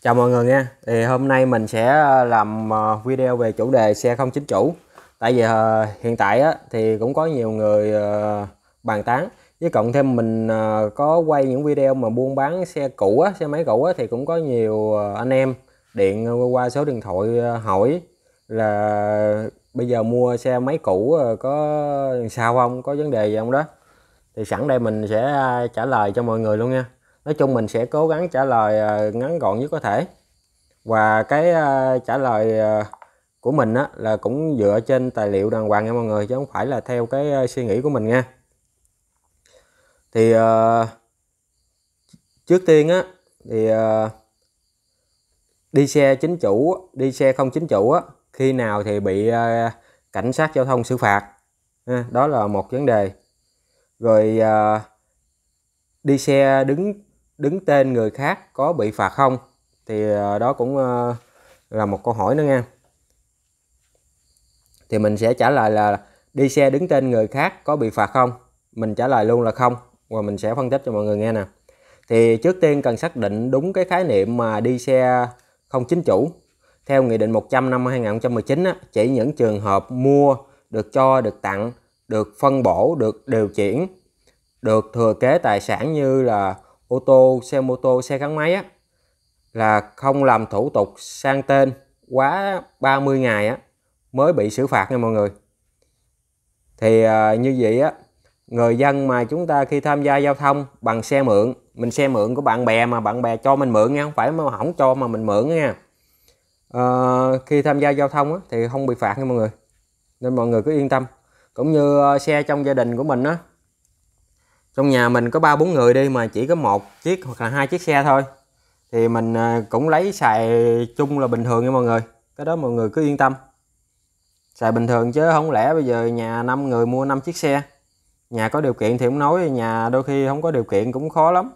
Chào mọi người nha thì hôm nay mình sẽ ờ, làm ờ, video về chủ đề xe không chính chủ tại vì ờ, hiện tại thì cũng có nhiều người bàn tán với cộng thêm mình có quay những video mà buôn bán xe cũ xe máy cũ thì cũng có nhiều anh em điện qua số điện thoại hỏi là bây giờ mua xe máy cũ có sao không có vấn đề gì không đó thì sẵn đây mình sẽ trả lời cho mọi người luôn nha nói chung mình sẽ cố gắng trả lời ờ, ngắn gọn nhất có thể và cái ờ, trả lời ờ, của mình á, là cũng dựa trên tài liệu đàng hoàng nha mọi người chứ không phải là theo cái suy nghĩ của mình nha thì trước tiên á thì đi xe chính chủ đi xe không chính chủ á khi nào thì bị cảnh sát giao thông xử phạt đó là một vấn đề rồi đi xe đứng đứng tên người khác có bị phạt không thì ờ, đó cũng ờ, là một câu hỏi nữa nha thì mình sẽ trả lời là đi xe đứng tên người khác có bị phạt không mình trả lời luôn là không và mình sẽ phân tích cho mọi người nghe nè thì trước tiên cần xác định đúng cái khái niệm mà đi xe không chính chủ theo Nghị định 100 năm 2019 á, chỉ những trường hợp mua, được cho, được tặng, được phân bổ, được điều chuyển, được thừa kế tài sản như là ô tô xe mô tô xe gắn máy á, là không làm thủ tục sang tên quá 30 ngày á, mới bị xử phạt nha mọi người thì à, như vậy á người dân mà chúng ta khi tham gia giao thông bằng xe mượn mình xe mượn của bạn bè mà bạn bè cho mình mượn nha không phải mà không cho mà mình mượn nha à, khi tham gia giao thông á, thì không bị phạt nha mọi người nên mọi người cứ yên tâm cũng như ờ, xe trong gia đình của mình á trong nhà mình có ba bốn người đi mà chỉ có một chiếc hoặc là hai chiếc xe thôi thì mình à, cũng lấy xài chung là bình thường nha mọi người cái đó mọi người cứ yên tâm xài bình thường chứ không lẽ bây giờ nhà năm người mua năm chiếc xe nhà có điều kiện thì không nói nhà đôi khi không có điều kiện cũng khó lắm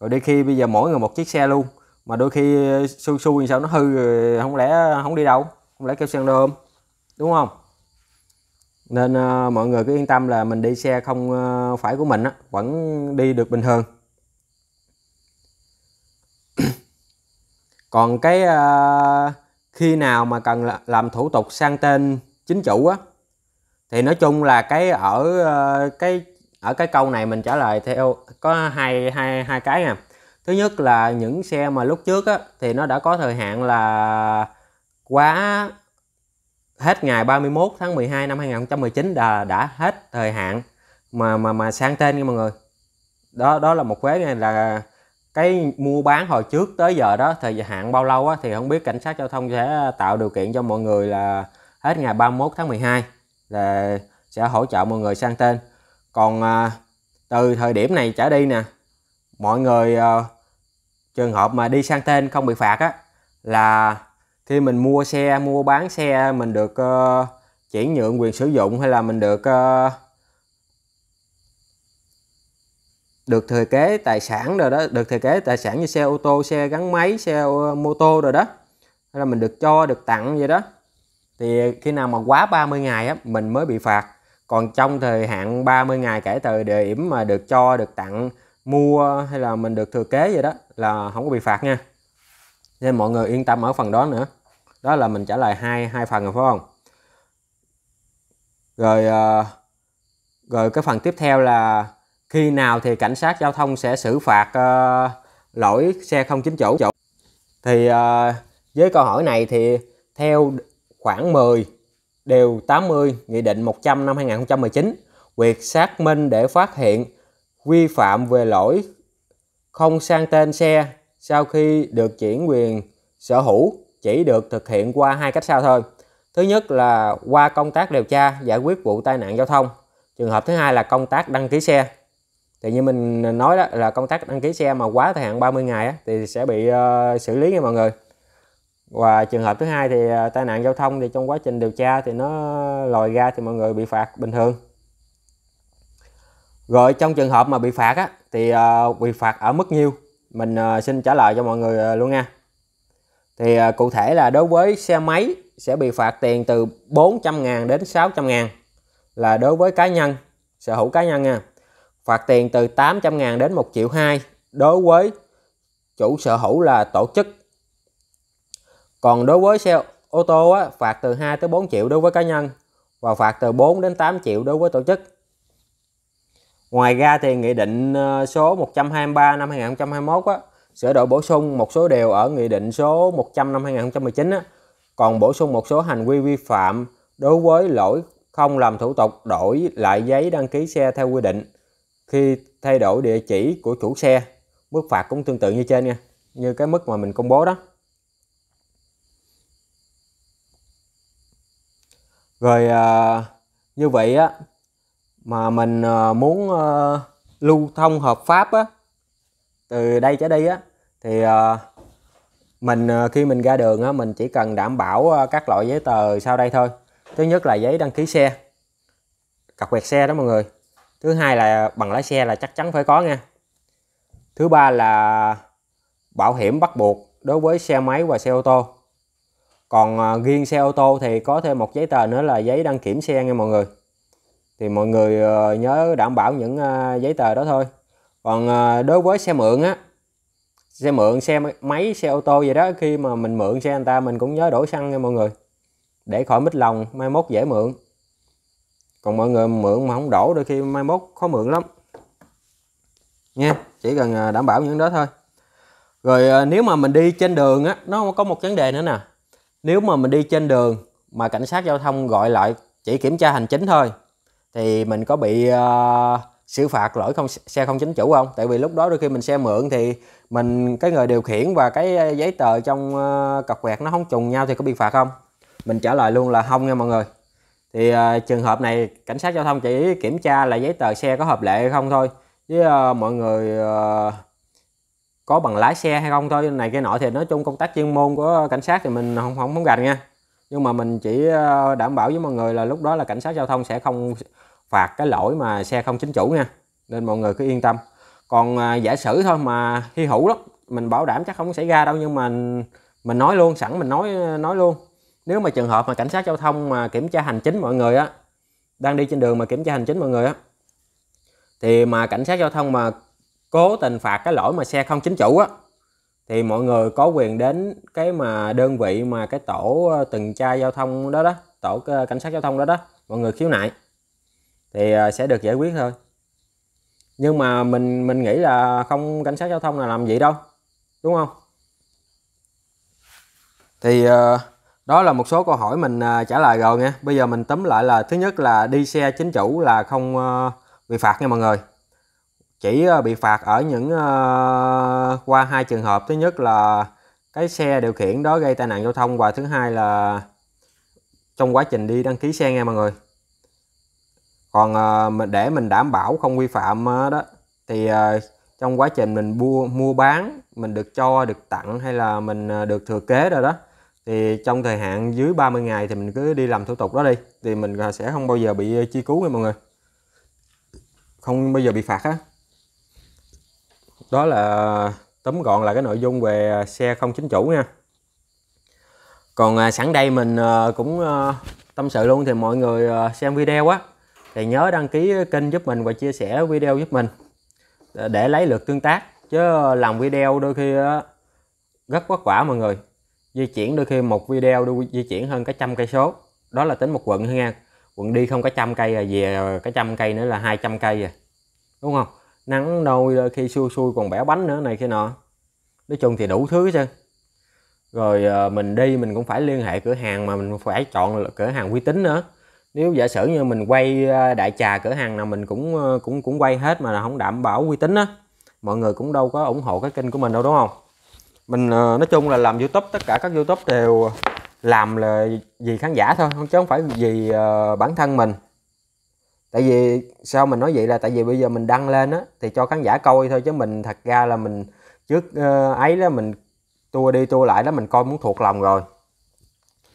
rồi đôi khi bây giờ mỗi người một chiếc xe luôn mà đôi khi xui à, xui sao nó hư rồi không lẽ không đi đâu không lẽ kêu xe ôm đúng không nên uh, mọi người cứ yên tâm là mình đi xe không uh, phải của mình á vẫn đi được bình thường còn cái uh, khi nào mà cần làm thủ tục sang tên chính chủ á thì nói chung là cái ở uh, cái ở cái câu này mình trả lời theo có hai hai hai cái nè thứ nhất là những xe mà lúc trước á thì nó đã có thời hạn là quá hết ngày 31 tháng 12 năm 2019 đã, đã hết thời hạn mà mà mà sang tên nha mọi người đó đó là một vé này là cái mua bán hồi trước tới giờ đó thời hạn bao lâu á, thì không biết cảnh sát giao thông sẽ tạo điều kiện cho mọi người là hết ngày 31 tháng 12 là sẽ hỗ trợ mọi người sang tên còn à, từ thời điểm này trở đi nè mọi người à, trường hợp mà đi sang tên không bị phạt á là khi mình mua xe mua bán xe mình được uh, chuyển nhượng quyền sử dụng hay là mình được uh, được thừa kế tài sản rồi đó được thừa kế tài sản như xe ô tô xe gắn máy xe ờ, mô tô rồi đó hay là mình được cho được tặng vậy đó thì khi nào mà quá 30 ngày á mình mới bị phạt còn trong thời hạn 30 ngày kể từ địa điểm mà được cho được tặng mua hay là mình được thừa kế vậy đó là không có bị phạt nha nên mọi người yên tâm ở phần đó nữa đó là mình trả lời hai hai phần rồi phải không rồi ờ, rồi cái phần tiếp theo là khi nào thì cảnh sát giao thông sẽ xử phạt uh, lỗi xe không chính chủ thì uh, với câu hỏi này thì theo khoảng 10 điều 80 nghị định 100 năm 2019 việc xác minh để phát hiện vi phạm về lỗi không sang tên xe sau khi được chuyển quyền sở hữu chỉ được thực hiện qua hai cách sau thôi. Thứ nhất là qua công tác điều tra giải quyết vụ tai nạn giao thông. Trường hợp thứ hai là công tác đăng ký xe. Thì như mình nói đó là công tác đăng ký xe mà quá thời hạn 30 ngày thì sẽ bị ờ, xử lý nha mọi người. Và trường hợp thứ hai thì ờ, tai nạn giao thông thì trong quá trình điều tra thì nó lòi ra thì mọi người bị phạt bình thường. Rồi trong trường hợp mà bị phạt á, thì uh, bị phạt ở mức nhiêu mình ờ, xin trả lời cho mọi người ờ, luôn nha thì ờ, cụ thể là đối với xe máy sẽ bị phạt tiền từ 400.000 đến 600.000 là đối với cá nhân sở hữu cá nhân nha phạt tiền từ 800.000 đến 1 triệu 2 đối với chủ sở hữu là tổ chức còn đối với xe ô tô á, phạt từ 2 tới 4 triệu đối với cá nhân và phạt từ 4 đến 8 triệu đối với tổ chức Ngoài ra thì Nghị định ờ, số 123 năm 2021 á, sửa đổi bổ sung một số điều ở Nghị định số 100 năm 2019 á, còn bổ sung một số hành vi vi phạm đối với lỗi không làm thủ tục đổi lại giấy đăng ký xe theo quy định khi thay đổi địa chỉ của chủ xe. Mức phạt cũng tương tự như trên nha, như cái mức mà mình công bố đó. Rồi à, như vậy á mà mình ờ, muốn ờ, lưu thông hợp pháp á từ đây trở đi á thì ờ, mình khi mình ra đường á mình chỉ cần đảm bảo các loại giấy tờ sau đây thôi thứ nhất là giấy đăng ký xe cặp quẹt xe đó mọi người thứ hai là bằng lái xe là chắc chắn phải có nha thứ ba là bảo hiểm bắt buộc đối với xe máy và xe ô tô còn riêng xe ô tô thì có thêm một giấy tờ nữa là giấy đăng kiểm xe nha mọi người thì mọi người ờ, nhớ đảm bảo những ờ, giấy tờ đó thôi còn ờ, đối với xe mượn á xe mượn xe máy xe ô tô gì đó khi mà mình mượn xe anh ta mình cũng nhớ đổ xăng nha mọi người để khỏi mít lòng mai mốt dễ mượn còn mọi người mượn mà không đổ đôi khi mai mốt khó mượn lắm nha chỉ cần đảm bảo những đó thôi rồi nếu mà mình đi trên đường á nó có một vấn đề nữa nè nếu mà mình đi trên đường mà cảnh sát giao thông gọi lại chỉ kiểm tra hành chính thôi thì mình có bị uh, xử phạt lỗi không xe không chính chủ không tại vì lúc đó đôi khi mình xe mượn thì mình cái người điều khiển và cái ờ, giấy tờ trong uh, cọc quẹt nó không trùng nhau thì có bị phạt không mình trả lời luôn là không nha mọi người thì uh, trường hợp này cảnh sát giao thông chỉ kiểm tra là giấy tờ xe có hợp lệ hay không thôi với uh, mọi người uh, có bằng lái xe hay không thôi này cái nọ thì nói chung công tác chuyên môn của cảnh sát thì mình không không không gành nha nhưng mà mình chỉ đảm bảo với mọi người là lúc đó là cảnh sát giao thông sẽ không phạt cái lỗi mà xe không chính chủ nha nên mọi người cứ yên tâm còn à, giả sử thôi mà hy hữu lắm mình bảo đảm chắc không xảy ra đâu nhưng mà mình nói luôn sẵn mình nói à, nói luôn nếu mà trường hợp mà cảnh sát giao thông mà kiểm tra hành chính mọi người á đang đi trên đường mà kiểm tra hành chính mọi người á thì mà cảnh sát giao thông mà cố tình phạt cái lỗi mà xe không chính chủ á thì mọi người có quyền đến cái mà đơn vị mà cái tổ à, tuần tra giao thông đó đó tổ à, cảnh sát giao thông đó đó mọi người khiếu nại thì ờ, sẽ được giải quyết thôi nhưng mà mình mình nghĩ là không cảnh sát giao thông là làm vậy đâu đúng không thì ờ, đó là một số câu hỏi mình ờ, trả lời rồi nha bây giờ mình tóm lại là thứ nhất là đi xe chính chủ là không bị phạt nha mọi người chỉ bị phạt ở những qua hai trường hợp thứ nhất là cái xe điều khiển đó gây tai nạn giao thông và thứ hai là trong quá trình đi đăng ký xe nha mọi người còn ờ, mình để mình đảm bảo không vi phạm ờ, đó thì ờ, trong quá trình mình mua mua bán mình được cho được tặng hay là mình được thừa kế rồi đó thì trong thời hạn dưới 30 ngày thì mình cứ đi làm thủ tục đó đi thì mình sẽ không bao giờ bị chi cứu nha mọi người không bao giờ bị phạt á đó là tóm gọn là cái nội dung về xe không chính chủ nha còn sẵn đây mình cũng tâm sự luôn thì mọi người xem video á thì nhớ đăng ký kênh giúp mình và chia sẻ video giúp mình để lấy lượt tương tác chứ làm video đôi khi rất vất vả mọi người di chuyển đôi khi một video đôi di chuyển hơn cả trăm cây số đó là tính một quận thôi nha quận đi không có trăm cây rồi à, về cái trăm cây nữa là hai trăm cây rồi à. đúng không nắng nôi đôi khi xui xui còn bẻ bánh nữa này kia nọ nói chung thì đủ thứ chứ rồi ờ, mình đi mình cũng phải liên hệ cửa hàng mà mình phải chọn cửa hàng uy tín nữa nếu giả sử như mình quay ờ, đại trà cửa hàng nào mình cũng ờ, cũng cũng quay hết mà không đảm bảo uy tín á mọi người cũng đâu có ủng hộ cái kênh của mình đâu đúng không mình ờ, nói chung là làm youtube tất cả các youtube đều làm là vì khán giả thôi chứ không phải vì bản thân mình tại vì sao mình nói vậy là tại vì bây giờ mình đăng lên á thì cho khán giả coi thôi chứ mình thật ra là mình trước ấy đó mình tua đi tua lại đó mình coi muốn thuộc lòng rồi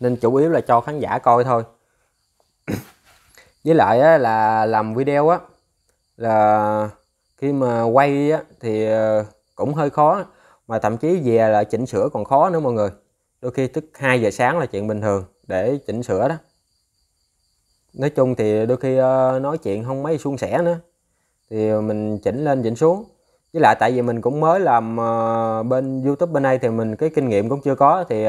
nên chủ yếu là cho khán giả coi thôi với lại á, là làm video á là khi mà quay á, thì ờ, cũng hơi khó mà thậm chí về là chỉnh sửa còn khó nữa mọi người đôi khi tức 2 giờ sáng là chuyện bình thường để chỉnh sửa đó nói chung thì đôi khi ờ, nói chuyện không mấy suôn sẻ nữa thì mình chỉnh lên chỉnh xuống với lại tại vì mình cũng mới làm ờ, bên youtube bên đây thì mình cái kinh nghiệm cũng chưa có thì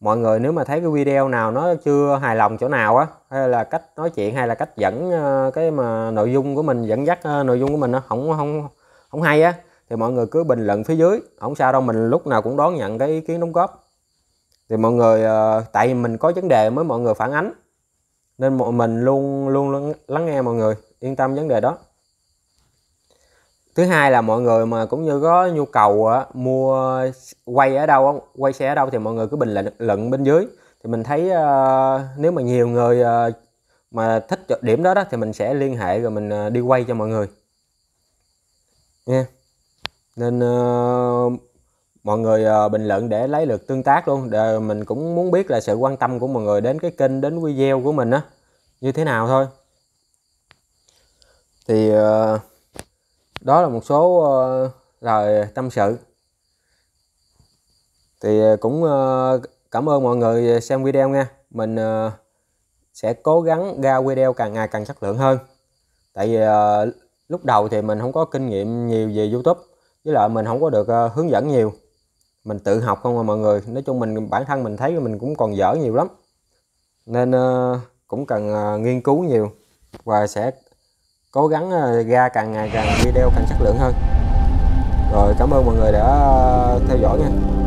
mọi người nếu mà thấy cái video nào nó chưa hài lòng chỗ nào á hay là cách nói chuyện hay là cách dẫn ờ, cái mà nội dung của mình dẫn dắt ờ, nội dung của mình nó không không không hay á thì mọi người cứ bình luận phía dưới không sao đâu mình lúc nào cũng đón nhận cái ý kiến đóng góp thì mọi người ờ, tại vì mình có vấn đề mới mọi người phản ánh nên mọi mình luôn luôn lắng nghe mọi người yên tâm vấn đề đó thứ hai là mọi người mà cũng như có nhu cầu á, mua quay ở đâu quay xe ở đâu thì mọi người cứ bình luận, luận bên dưới thì mình thấy uh, nếu mà nhiều người uh, mà thích điểm đó đó thì mình sẽ liên hệ rồi mình uh, đi quay cho mọi người nha yeah. nên uh, mọi người uh, bình luận để lấy được tương tác luôn để mình cũng muốn biết là sự quan tâm của mọi người đến cái kênh đến video của mình á như thế nào thôi thì uh, đó là một số uh, lời tâm sự thì ờ, cũng uh, cảm ơn mọi người xem video nha mình uh, sẽ cố gắng ra video càng ngày càng chất lượng hơn tại vì uh, lúc đầu thì mình không có kinh nghiệm nhiều về YouTube với lại mình không có được uh, hướng dẫn nhiều mình tự học không mà mọi người nói chung mình bản thân mình thấy mình cũng còn dở nhiều lắm nên uh, cũng cần uh, nghiên cứu nhiều và sẽ cố gắng ờ, ra càng ngày càng video càng chất lượng hơn rồi cảm ơn mọi người đã ờ, theo dõi nha